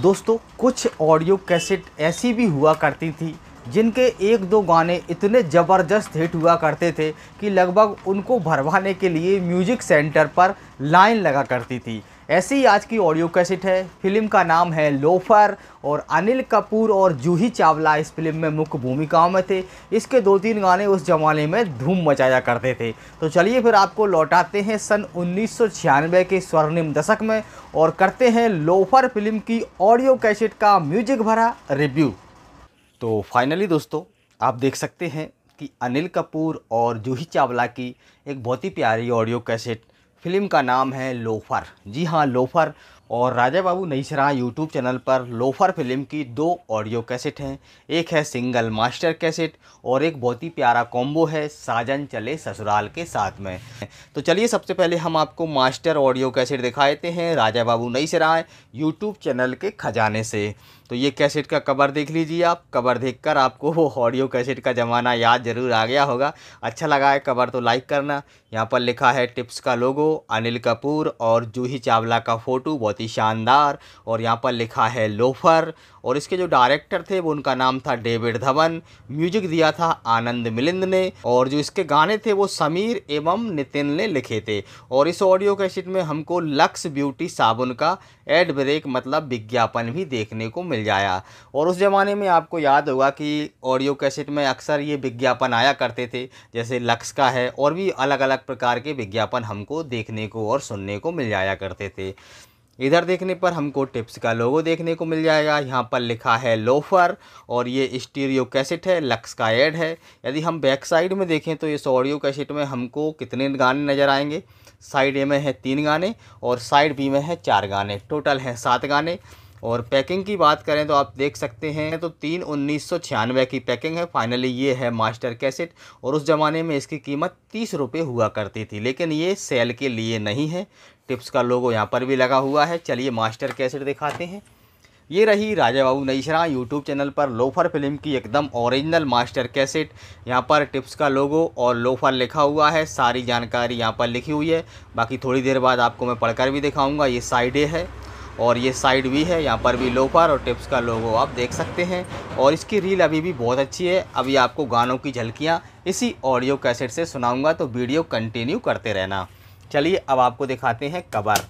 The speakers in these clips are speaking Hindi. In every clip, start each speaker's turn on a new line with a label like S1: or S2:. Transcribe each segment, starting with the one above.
S1: दोस्तों कुछ ऑडियो कैसेट ऐसी भी हुआ करती थी जिनके एक दो गाने इतने ज़बरदस्त हिट हुआ करते थे कि लगभग उनको भरवाने के लिए म्यूजिक सेंटर पर लाइन लगा करती थी ऐसी ही आज की ऑडियो कैसेट है फिल्म का नाम है लोफर और अनिल कपूर और जूही चावला इस फिल्म में मुख्य भूमिकाओं में थे इसके दो तीन गाने उस जमाने में धूम मचाया करते थे तो चलिए फिर आपको लौटाते हैं सन उन्नीस के स्वर्णिम दशक में और करते हैं लोफर फिल्म की ऑडियो कैसेट का म्यूजिक भरा रिव्यू तो फाइनली दोस्तों आप देख सकते हैं कि अनिल कपूर और जूही चावला की एक बहुत ही प्यारी ऑडियो कैसेट फिल्म का नाम है लोफर जी हाँ लोफर और राजा बाबू नई सराह यूट्यूब चैनल पर लोफर फिल्म की दो ऑडियो कैसेट हैं एक है सिंगल मास्टर कैसेट और एक बहुत ही प्यारा कॉम्बो है साजन चले ससुराल के साथ में तो चलिए सबसे पहले हम आपको मास्टर ऑडियो कैसेट दिखाते हैं राजा बाबू नई सराह यूट्यूब चैनल के खजाने से तो ये कैसेट का कवर देख लीजिए आप कवर देखकर आपको वो ऑडियो कैसेट का ज़माना याद ज़रूर आ गया होगा अच्छा लगा है कवर तो लाइक करना यहाँ पर लिखा है टिप्स का लोगो अनिल कपूर और जूही चावला का फ़ोटो बहुत ही शानदार और यहाँ पर लिखा है लोफर और इसके जो डायरेक्टर थे वो उनका नाम था डेविड धवन म्यूजिक दिया था आनंद मिलिंद ने और जो इसके गाने थे वो समीर एवं नितिन ने लिखे थे और इस ऑडियो कैसेट में हमको लक्स ब्यूटी साबुन का एड ब्रेक मतलब विज्ञापन भी देखने को मिल मिल जाया और उस ज़माने में आपको याद होगा कि ऑडियो कैसेट में अक्सर ये विज्ञापन आया करते थे जैसे लक्स का है और भी अलग अलग प्रकार के विज्ञापन हमको देखने को और सुनने को मिल जाया करते थे इधर देखने पर हमको टिप्स का लोगो देखने को मिल जाएगा यहाँ पर लिखा है लोफर और ये स्टीरियो कैसेट है लक्स का एड है यदि हम बैक साइड में देखें तो इस ऑडियो कैसेट में हमको कितने गाने नज़र आएंगे साइड ए में है तीन गाने और साइड बी में है चार गाने टोटल हैं सात गाने और पैकिंग की बात करें तो आप देख सकते हैं तो तीन उन्नीस सौ छियानवे की पैकिंग है फाइनली ये है मास्टर कैसेट और उस ज़माने में इसकी कीमत तीस रुपये हुआ करती थी लेकिन ये सेल के लिए नहीं है टिप्स का लोगो यहाँ पर भी लगा हुआ है चलिए मास्टर कैसेट दिखाते हैं ये रही राजा बाबू नईशरा यूट्यूब चैनल पर लोफर फिल्म की एकदम ओरिजिनल मास्टर कैसेट यहाँ पर टिप्स का लोगो और लोफर लिखा हुआ है सारी जानकारी यहाँ पर लिखी हुई है बाकी थोड़ी देर बाद आपको मैं पढ़कर भी दिखाऊंगा ये साइडे है और ये साइड भी है यहाँ पर भी लोफर और टिप्स का लोगो आप देख सकते हैं और इसकी रील अभी भी बहुत अच्छी है अभी आपको गानों की झलकियाँ इसी ऑडियो कैसेट से सुनाऊँगा तो वीडियो कंटिन्यू करते रहना चलिए अब आपको दिखाते हैं कबर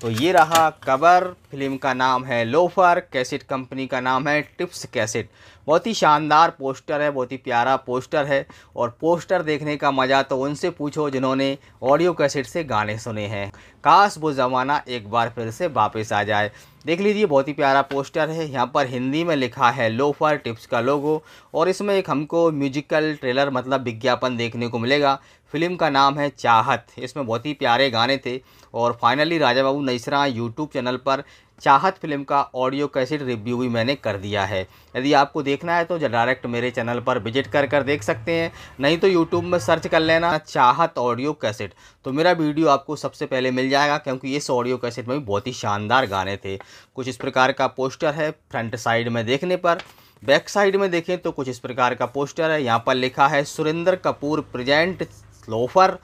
S1: तो ये रहा कवर फिल्म का नाम है लोफर कैसेट कंपनी का नाम है टिप्स कैसेट बहुत ही शानदार पोस्टर है बहुत ही प्यारा पोस्टर है और पोस्टर देखने का मज़ा तो उनसे पूछो जिन्होंने ऑडियो कैसेट से गाने सुने हैं काश वो ज़माना एक बार फिर से वापस आ जाए देख लीजिए बहुत ही प्यारा पोस्टर है यहाँ पर हिंदी में लिखा है लोफर टिप्स का लोगो और इसमें एक हमको म्यूजिकल ट्रेलर मतलब विज्ञापन देखने को मिलेगा फिल्म का नाम है चाहत इसमें बहुत ही प्यारे गाने थे और फाइनली राजा बाबू नईसरा यूट्यूब चैनल पर चाहत फिल्म का ऑडियो कैसेट रिव्यू भी मैंने कर दिया है यदि आपको देखना है तो डायरेक्ट मेरे चैनल पर विजिट कर कर देख सकते हैं नहीं तो यूट्यूब में सर्च कर लेना चाहत ऑडियो कैसेट तो मेरा वीडियो आपको सबसे पहले मिल जाएगा क्योंकि इस ऑडियो कैसेट में भी बहुत ही शानदार गाने थे कुछ इस प्रकार का पोस्टर है फ्रंट साइड में देखने पर बैक साइड में देखें तो कुछ इस प्रकार का पोस्टर है यहाँ पर लिखा है सुरेंद्र कपूर प्रजेंट लोफर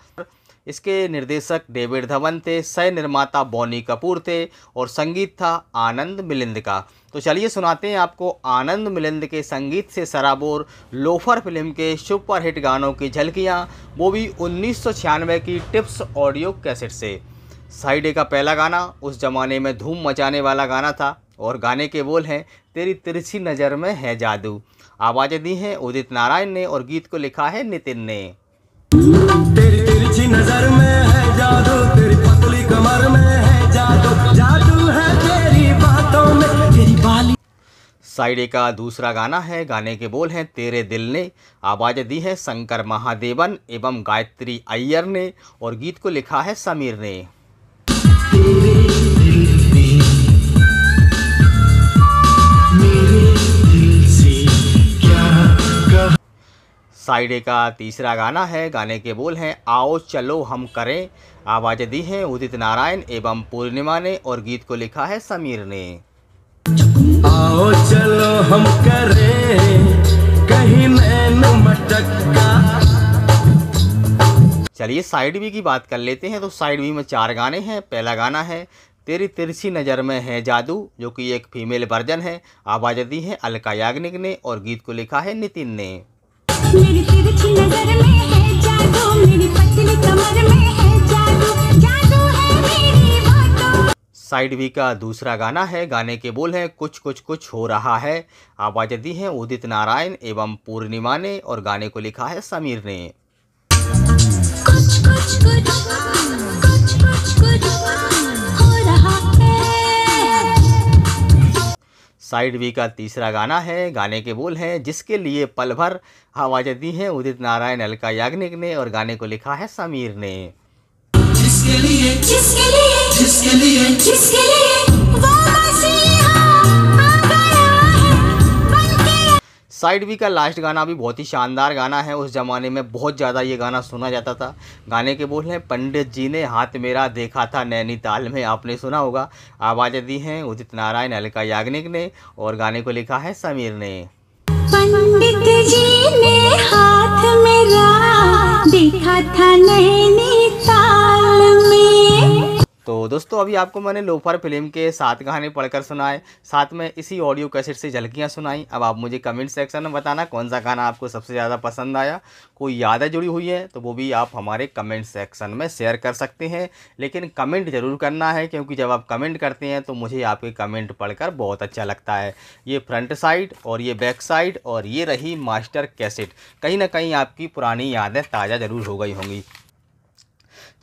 S1: इसके निर्देशक डेविड धवन थे सह निर्माता बोनी कपूर थे और संगीत था आनंद मिलिंद का तो चलिए सुनाते हैं आपको आनंद मिलिंद के संगीत से सराबोर लोफर फिल्म के सुपरहिट गानों की झलकियाँ वो भी उन्नीस की टिप्स ऑडियो कैसेट से साइडे का पहला गाना उस जमाने में धूम मचाने वाला गाना था और गाने के बोल हैं तेरी तिरछी नज़र में है जादू आवाज़ें दी हैं उदित नारायण ने और गीत को लिखा है नितिन ने तिरछी नजर में है जादू तेरी पतली कमर में है जादू जादू है तेरी बातों में तेरी बाली साइडे का दूसरा गाना है गाने के बोल हैं तेरे दिल ने आवाज़ दी है शंकर महादेवन एवं गायत्री अय्यर ने और गीत को लिखा है समीर ने साइडे का तीसरा गाना है गाने के बोल हैं आओ चलो हम करें आवाज़ दी हैं उदित नारायण एवं पूर्णिमा ने और गीत को लिखा है समीर ने आओ चलो हम करें कहीं चलिए साइड बी की बात कर लेते हैं तो साइड बी में चार गाने हैं पहला गाना है तेरी तिरछी नज़र में है जादू जो कि एक फीमेल वर्जन है आवाज़ दी है अलका याग्निक ने और गीत को लिखा है नितिन ने साइड वी का दूसरा गाना है गाने के बोल हैं कुछ कुछ कुछ हो रहा है आवाज़ दी है उदित नारायण एवं पूर्णिमा ने और गाने को लिखा है समीर ने कुछ, कुछ, कुछ, कुछ। साइड वी का तीसरा गाना है गाने के बोल हैं जिसके लिए पल भर आवाज़ें दी हैं उदित नारायण अलका याग्निक ने और गाने को लिखा है समीर ने जिसके लिए जिसके लिए जिसके लिए जिसके लिए साइड बी का लास्ट गाना भी बहुत ही शानदार गाना है उस ज़माने में बहुत ज़्यादा ये गाना सुना जाता था गाने के बोल हैं पंडित जी ने हाथ मेरा देखा था नैनीताल में आपने सुना होगा आवाज़ें दी हैं उदित नारायण अलका याग्निक ने और गाने को लिखा है समीर ने पंडित जी ने हाथ मेरा देखा था नैनीताल में तो दोस्तों अभी आपको मैंने लोफर फिल्म के सात गाने पढ़कर सुनाए साथ में इसी ऑडियो कैसेट से झलकियाँ सुनाई अब आप मुझे कमेंट सेक्शन में बताना कौन सा गाना आपको सबसे ज़्यादा पसंद आया कोई यादें जुड़ी हुई है तो वो भी आप हमारे कमेंट सेक्शन में शेयर कर सकते हैं लेकिन कमेंट ज़रूर करना है क्योंकि जब आप कमेंट करते हैं तो मुझे आपके कमेंट पढ़कर बहुत अच्छा लगता है ये फ्रंट साइड और ये बैक साइड और ये रही मास्टर कैसेट कहीं ना कहीं आपकी पुरानी यादें ताज़ा ज़रूर हो गई होंगी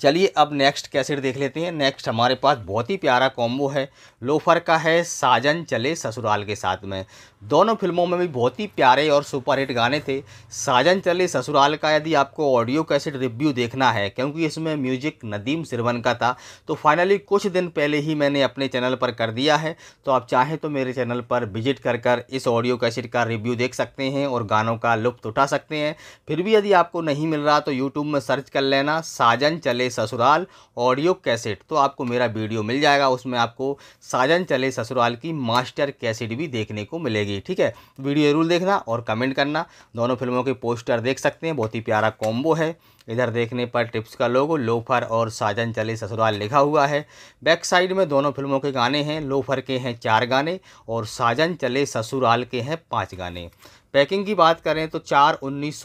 S1: चलिए अब नेक्स्ट कैसेट देख लेते हैं नेक्स्ट हमारे पास बहुत ही प्यारा कॉम्बो है लोफर का है साजन चले ससुराल के साथ में दोनों फिल्मों में भी बहुत ही प्यारे और सुपरहिट गाने थे साजन चले ससुराल का यदि आपको ऑडियो कैसेट रिव्यू देखना है क्योंकि इसमें म्यूजिक नदीम सिरवन का था तो फाइनली कुछ दिन पहले ही मैंने अपने चैनल पर कर दिया है तो आप चाहें तो मेरे चैनल पर विजिट कर कर इस ऑडियो कैसेट का रिव्यू देख सकते हैं और गानों का लुप्त उठा सकते हैं फिर भी यदि आपको नहीं मिल रहा तो यूट्यूब में सर्च कर लेना साजन चले चले ससुराल ऑडियो कैसेट तो आपको मेरा वीडियो मिल जाएगा उसमें आपको साजन चले ससुराल की मास्टर कैसेट भी देखने को मिलेगी ठीक है वीडियो जरूर देखना और कमेंट करना दोनों फिल्मों के पोस्टर देख सकते हैं बहुत ही प्यारा कॉम्बो है इधर देखने पर टिप्स का लोगो लोफर और साजन चले ससुराल लिखा हुआ है बैक साइड में दोनों फिल्मों के गाने हैं लोफर के हैं चार गाने और साजन चले ससुराल के हैं पांच गाने पैकिंग की बात करें तो चार उन्नीस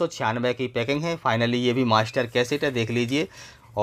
S1: की पैकिंग है फाइनली ये भी मास्टर कैसेट है देख लीजिए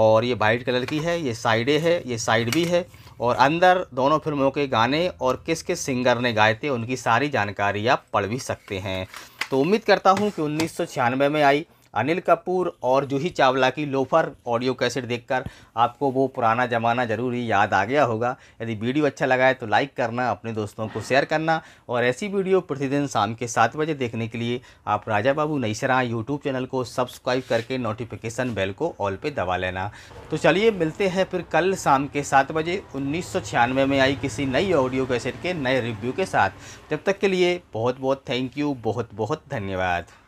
S1: और ये वाइट कलर की है ये साइड ए है ये साइड बी है और अंदर दोनों फिल्मों के गाने और किस किस सिंगर ने गाए थे उनकी सारी जानकारी आप पढ़ भी सकते हैं तो उम्मीद करता हूँ कि उन्नीस में आई अनिल कपूर और जूही चावला की लोफर ऑडियो कैसेट देखकर आपको वो पुराना ज़माना ज़रूर ही याद आ गया होगा यदि वीडियो अच्छा लगा है तो लाइक करना अपने दोस्तों को शेयर करना और ऐसी वीडियो प्रतिदिन शाम के सात बजे देखने के लिए आप राजा बाबू नईसरा यूट्यूब चैनल को सब्सक्राइब करके नोटिफिकेशन बेल को ऑल पर दबा लेना तो चलिए मिलते हैं फिर कल शाम के सात बजे उन्नीस में आई किसी नई ऑडियो कैसेट के नए रिव्यू के साथ जब तक के लिए बहुत बहुत थैंक यू बहुत बहुत धन्यवाद